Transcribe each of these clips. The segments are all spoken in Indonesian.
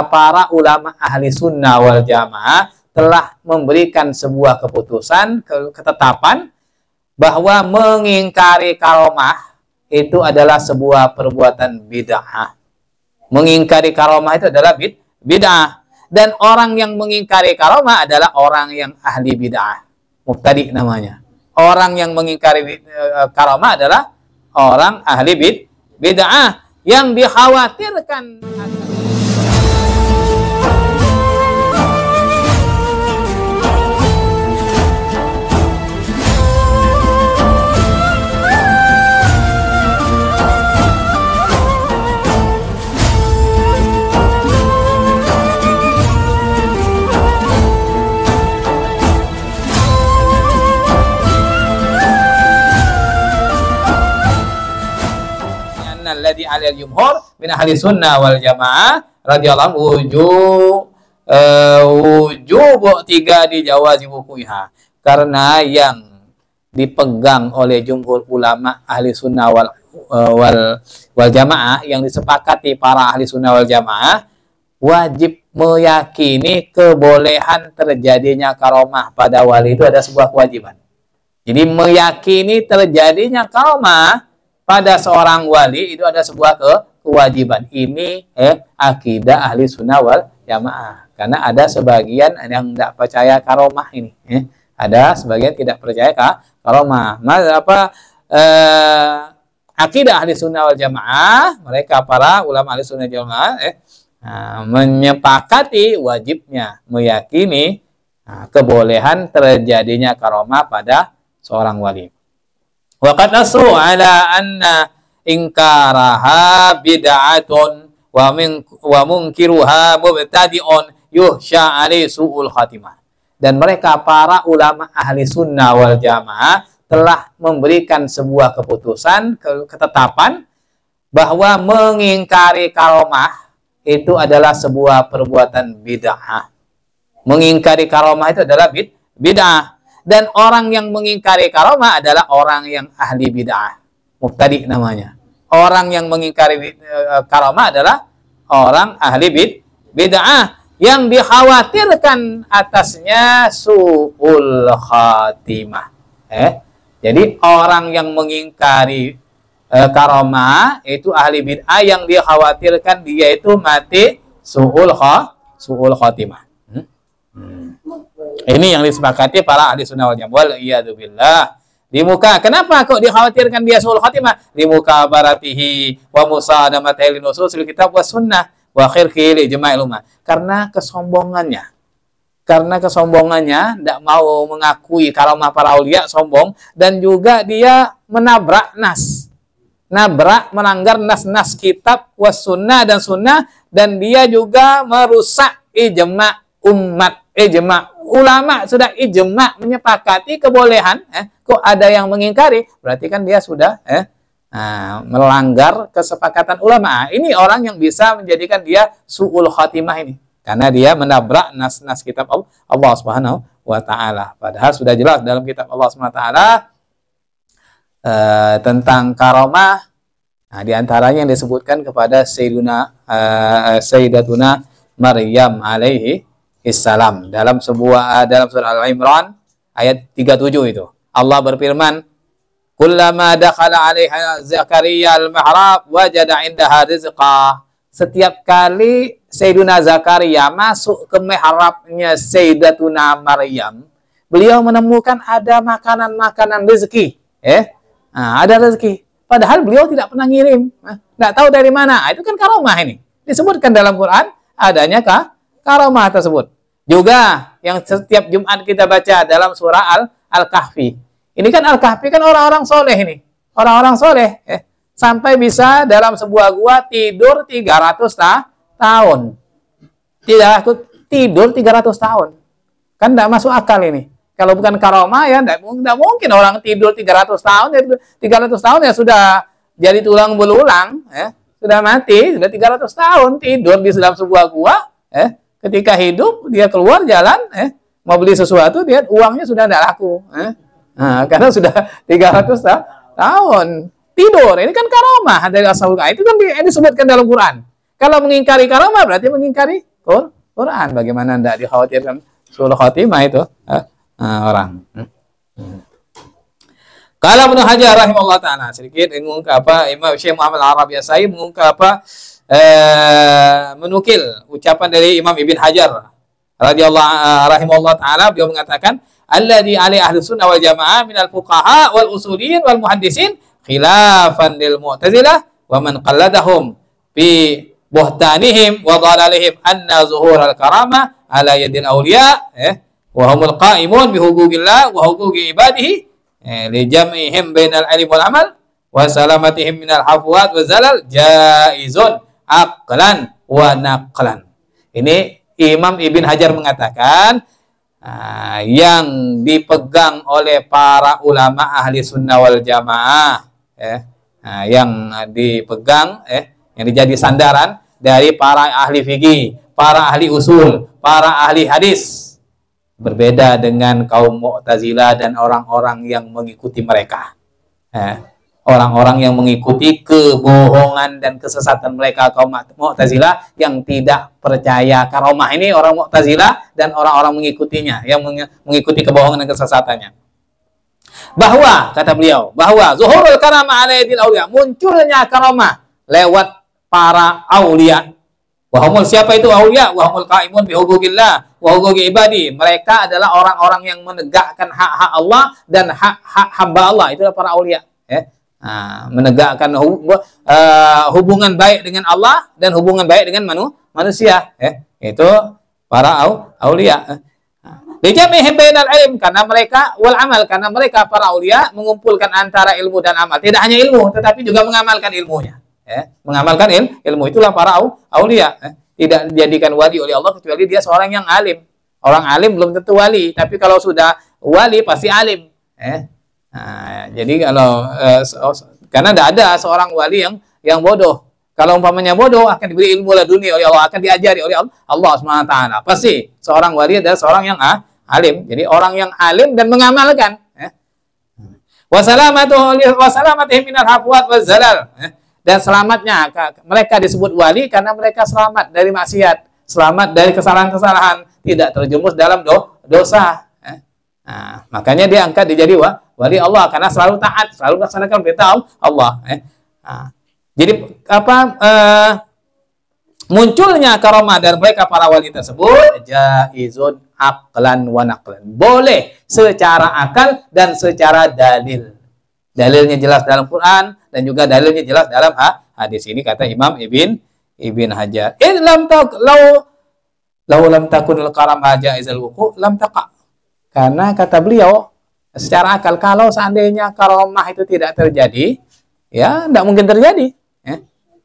para ulama ahli sunnah wal jamaah telah memberikan sebuah keputusan, ketetapan bahwa mengingkari karomah itu adalah sebuah perbuatan bid'ah. Mengingkari karomah itu adalah bid bid'ah. Dan orang yang mengingkari karomah adalah orang yang ahli bid'ah. Muftadi namanya. Orang yang mengingkari eh, karomah adalah orang ahli bid'ah yang dikhawatirkan. al jumhur min ahli sunnah wal jamaah radhiyallahu wujub uh, eh, wujub tiga di jawazi wukuiha karena yang dipegang oleh jumhur ulama ahli sunnah wal uh, wal wal jamaah yang disepakati para ahli sunnah wal jamaah wajib meyakini kebolehan terjadinya karomah pada wali itu ada sebuah kewajiban. Jadi meyakini terjadinya karomah pada seorang wali itu ada sebuah ke kewajiban. Ini eh, akidah ahli sunnah wal jamaah. Karena ada sebagian yang tidak percaya karomah ini. Eh. Ada sebagian tidak percaya kah karomah. Mas, apa eh, akidah ahli sunnah wal jamaah, mereka para ulama ahli sunnah jamaah eh, nah, menyepakati wajibnya meyakini nah, kebolehan terjadinya karomah pada seorang wali. وقد asru على أن إنكارها بدعة ومنكرها min يخشى عليه سوء الخاتمة Dan mereka para ulama ahli sunnah wal jamaah telah memberikan sebuah keputusan, ketetapan bahwa mengingkari karomah itu adalah sebuah perbuatan bid'ah. Mengingkari karomah itu adalah bid'ah dan orang yang mengingkari karomah adalah orang yang ahli bid'ah. Ah. namanya. Orang yang mengingkari eh, karomah adalah orang ahli bid'ah yang dikhawatirkan atasnya su'ul khatimah. Eh? Jadi orang yang mengingkari karoma eh, karomah itu ahli bid'ah yang dikhawatirkan dia itu mati su'ul khatimah. Hmm? Hmm. Ini yang disepakati para ahli sunnah wal jamaah. bila Di muka. Kenapa kok dikhawatirkan dia sul khatimah? Di muka baratihi wa musadamatil sil kitab wa sunnah wa akhir khili jama'il ummah. Karena kesombongannya. Karena kesombongannya tidak mau mengakui karamah para aulia sombong dan juga dia menabrak nas nabrak, melanggar nas-nas kitab was sunnah dan sunnah dan dia juga merusak ijma umat ijma. Eh, ulama sudah ijma eh, menyepakati kebolehan. Eh, kok ada yang mengingkari? Berarti kan dia sudah eh, nah, melanggar kesepakatan ulama. Ah, ini orang yang bisa menjadikan dia su'ul khatimah ini. Karena dia menabrak nas-nas kitab Allah Subhanahu wa taala. Padahal sudah jelas dalam kitab Allah Subhanahu wa taala eh, tentang karomah Nah, di antaranya yang disebutkan kepada Sayyiduna uh, Sayyidatuna Maryam alaihi salam dalam sebuah eh, dalam surah Al-Imran ayat 37 itu. Allah berfirman, "Kullama dakhala 'alaiha Zakaria al-mihrab wajada 'indaha rizqa." Setiap kali Sayyiduna Zakaria masuk ke mihrabnya Sayyidatuna Maryam, beliau menemukan ada makanan-makanan rezeki, eh? Nah, ada rezeki. Padahal beliau tidak pernah ngirim. Nah, tidak tahu dari mana. Ah, itu kan karomah ini. Disebutkan dalam Quran adanya kah karomah tersebut. Juga yang setiap Jumat kita baca dalam surah Al Al-Kahfi. Ini kan Al-Kahfi kan orang-orang soleh ini. Orang-orang soleh. Eh. Sampai bisa dalam sebuah gua tidur 300 ta tahun. Tidak tidur 300 tahun. Kan tidak masuk akal ini. Kalau bukan karoma ya tidak mungkin orang tidur 300 tahun. Ya, 300 tahun ya sudah jadi tulang belulang. Ya. Sudah mati, sudah 300 tahun tidur di dalam sebuah gua. Eh ketika hidup dia keluar jalan eh mau beli sesuatu dia uangnya sudah tidak laku eh. nah, karena sudah 300 ta tahun tidur ini kan karomah dari asal itu kan eh, disebutkan dalam Quran kalau mengingkari karomah berarti mengingkari Quran bagaimana tidak dikhawatirkan suruh khatimah itu eh, eh orang hmm. kalau Ibnu Hajar rahimahullah taala sedikit mengungkap apa Imam Syekh Muhammad Arab Yasai mengungkap apa Eh, menukil ucapan dari Imam Ibn Hajar radhiyallahu uh, eh, rahimahullah taala beliau mengatakan alladzi ali ahli sunnah wal jamaah minal fuqaha wal usulin wal muhaddisin khilafan lil mu'tazilah wa man qalladahum bi buhtanihim wa dhalalihim anna zuhur al karama ala yadil awliya eh wa humul qaimun bi huquqillah wa huquqi ibadihi eh, li jam'ihim bainal ilmi wal amal wa salamatihim minal hafwat wa zalal jaizun aqlan wa naqlan. Ini Imam Ibn Hajar mengatakan uh, yang dipegang oleh para ulama ahli sunnah wal jamaah eh, uh, yang dipegang eh, yang dijadi sandaran dari para ahli fikih, para ahli usul, para ahli hadis berbeda dengan kaum Mu'tazila dan orang-orang yang mengikuti mereka. Eh, orang-orang yang mengikuti kebohongan dan kesesatan mereka kaum Mu'tazila yang tidak percaya karomah ini orang Mu'tazila dan orang-orang mengikutinya yang mengikuti kebohongan dan kesesatannya bahwa kata beliau bahwa zuhurul karamah alaihi aulia munculnya karomah lewat para aulia wahumul siapa itu aulia wahumul qaimun bihuquqillah wa ibadi mereka adalah orang-orang yang menegakkan hak-hak Allah dan hak-hak hamba Allah itu para aulia ya Ah, menegakkan hub, uh, ah, hubungan baik dengan Allah dan hubungan baik dengan manu, manusia ya itu para au, aulia Bijamihim bainal ilm karena mereka wal amal karena mereka para aulia mengumpulkan antara ilmu dan amal. Tidak hanya ilmu tetapi juga mengamalkan ilmunya. Ya. Mengamalkan il, ilmu itulah para au, aulia. Ya. Tidak dijadikan wali oleh Allah kecuali dia seorang yang alim. Orang alim belum tentu wali, tapi kalau sudah wali pasti alim. eh, Nah, jadi kalau uh, karena tidak ada seorang wali yang yang bodoh. Kalau umpamanya bodoh akan diberi ilmu oleh dunia oleh Allah akan diajari oleh Allah, Allah apa sih seorang wali adalah seorang yang ah, alim. Jadi orang yang alim dan mengamalkan. Eh. Wassalamu'alaikum minal hafwat wazalal. Eh. Dan selamatnya mereka disebut wali karena mereka selamat dari maksiat, selamat dari kesalahan-kesalahan, tidak terjumus dalam do dosa. Nah, makanya diangkat angkat dijadi wa wali Allah karena selalu taat, selalu melaksanakan perintah Allah. Eh. Nah, jadi apa eh, munculnya karomah dan mereka para wali tersebut jaizun aklan wa naqlan. Boleh secara akal dan secara dalil. Dalilnya jelas dalam Quran dan juga dalilnya jelas dalam hadis ini kata Imam Ibn Ibn Hajar. In lam tak lau lau lam takun al karam haja izal wuku lam takak Karena kata beliau secara akal kalau seandainya karomah itu tidak terjadi ya tidak mungkin terjadi ya.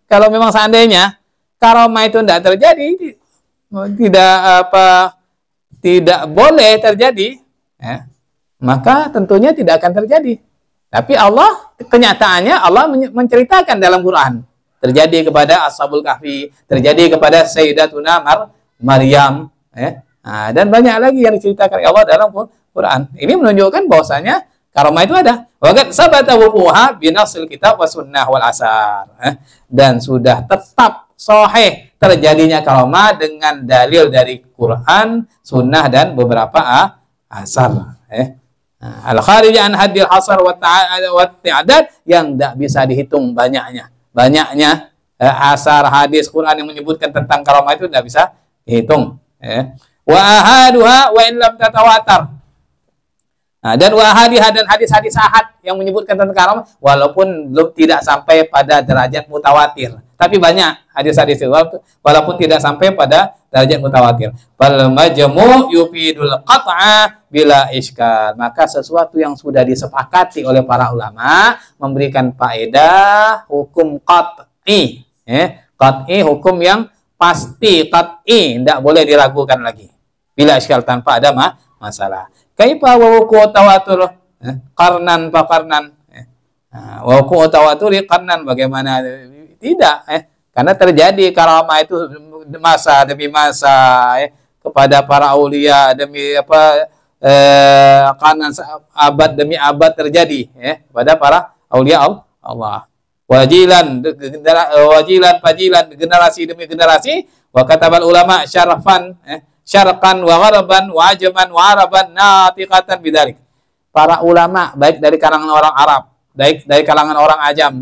kalau memang seandainya karomah itu tidak terjadi tidak apa tidak boleh terjadi ya, maka tentunya tidak akan terjadi tapi Allah kenyataannya Allah menceritakan dalam Quran terjadi kepada ashabul kahfi terjadi kepada sayyidatuna Mar Maryam ya Nah, dan banyak lagi yang diceritakan Allah dalam Quran. Ini menunjukkan bahwasanya karomah itu ada. Wagat sabata wuquha binasil kitab wa sunnah wal asar. Dan sudah tetap soheh terjadinya karomah dengan dalil dari Quran, sunnah dan beberapa ah, asar. Eh. Nah, Al-kharij an hadil hasar wa ta'adat yang tidak bisa dihitung banyaknya. Banyaknya eh, asar hadis Quran yang menyebutkan tentang karomah itu tidak bisa dihitung. Eh wa wa in lam tatawatar nah, dan wa dan hadis-hadis sahat yang menyebutkan tentang karam walaupun belum tidak sampai pada derajat mutawatir tapi banyak hadis-hadis itu walaupun tidak sampai pada derajat mutawatir bal majmu yufidul qat'a bila iskal maka sesuatu yang sudah disepakati oleh para ulama memberikan faedah hukum qat'i eh qat'i hukum yang pasti qat'i tidak boleh diragukan lagi bila iskal tanpa ada ma masalah kaifa wawuku wuku eh, karnan pa karnan eh. ah, wa wuku tawatur karnan bagaimana tidak eh karena terjadi karama itu masa demi masa eh, kepada para aulia demi apa eh, karnan abad demi abad terjadi eh, kepada para aulia Allah wajilan wajilan pajilan generasi demi generasi wa katabal ulama syarafan eh, syarqan wa gharaban wa ajaman wa araban natiqatan bidzalik. Para ulama baik dari kalangan orang Arab, baik dari kalangan orang Ajam,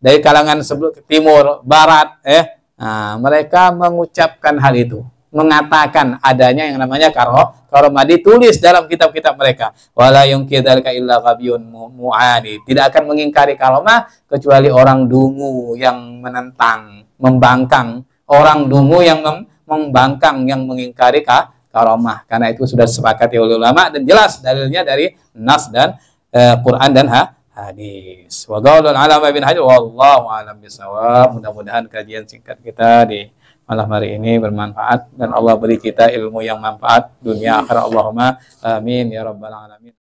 dari kalangan sebelum timur, barat, eh nah, mereka mengucapkan hal itu mengatakan adanya yang namanya karo karo madi tulis dalam kitab-kitab mereka wala illa ghabiyun mu'ani tidak akan mengingkari karomah kecuali orang dungu yang menentang membangkang orang dungu yang mem membangkang yang mengingkari ka, karomah. Karena itu sudah sepakati oleh ulama dan jelas dalilnya dari nas dan e, Quran dan ha, hadis. Wa qaulun haji bin hajar wallahu alam bisawab. Mudah-mudahan kajian singkat kita di malam hari ini bermanfaat dan Allah beri kita ilmu yang manfaat dunia akhirat Allahumma amin ya rabbal alamin